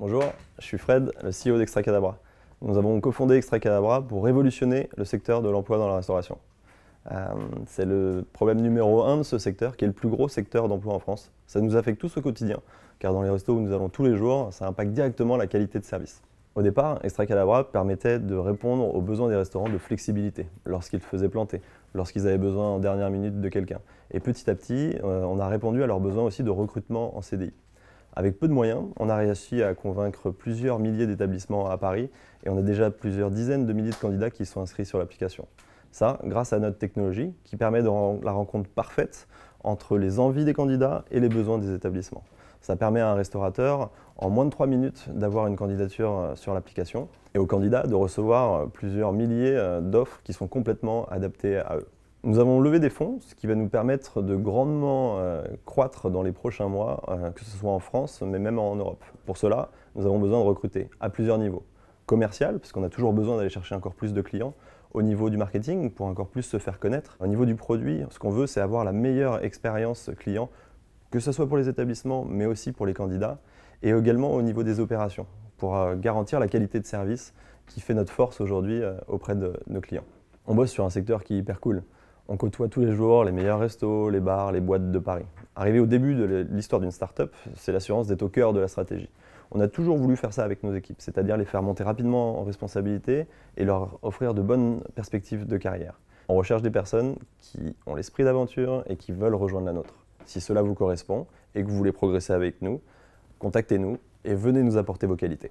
Bonjour, je suis Fred, le CEO d'Extracadabra. Nous avons cofondé Extracadabra pour révolutionner le secteur de l'emploi dans la restauration. Euh, c'est le problème numéro un de ce secteur, qui est le plus gros secteur d'emploi en France. Ça nous affecte tous au quotidien, car dans les restos où nous allons tous les jours, ça impacte directement la qualité de service. Au départ, Extracadabra permettait de répondre aux besoins des restaurants de flexibilité lorsqu'ils faisaient planter, lorsqu'ils avaient besoin en dernière minute de quelqu'un. Et petit à petit, euh, on a répondu à leurs besoins aussi de recrutement en CDI. Avec peu de moyens, on a réussi à convaincre plusieurs milliers d'établissements à Paris et on a déjà plusieurs dizaines de milliers de candidats qui sont inscrits sur l'application. Ça, grâce à notre technologie qui permet de la rencontre parfaite entre les envies des candidats et les besoins des établissements. Ça permet à un restaurateur, en moins de trois minutes, d'avoir une candidature euh, sur l'application et aux candidats de recevoir euh, plusieurs milliers euh, d'offres qui sont complètement adaptées à eux. Nous avons levé des fonds, ce qui va nous permettre de grandement euh, croître dans les prochains mois, euh, que ce soit en France, mais même en Europe. Pour cela, nous avons besoin de recruter à plusieurs niveaux. Commercial, parce qu'on a toujours besoin d'aller chercher encore plus de clients. Au niveau du marketing, pour encore plus se faire connaître. Au niveau du produit, ce qu'on veut, c'est avoir la meilleure expérience client, que ce soit pour les établissements, mais aussi pour les candidats. Et également au niveau des opérations, pour euh, garantir la qualité de service qui fait notre force aujourd'hui auprès de nos clients. On bosse sur un secteur qui est hyper cool on côtoie tous les jours les meilleurs restos, les bars, les boîtes de Paris. Arriver au début de l'histoire d'une start-up, c'est l'assurance d'être au cœur de la stratégie. On a toujours voulu faire ça avec nos équipes, c'est-à-dire les faire monter rapidement en responsabilité et leur offrir de bonnes perspectives de carrière. On recherche des personnes qui ont l'esprit d'aventure et qui veulent rejoindre la nôtre. Si cela vous correspond et que vous voulez progresser avec nous, contactez-nous et venez nous apporter vos qualités.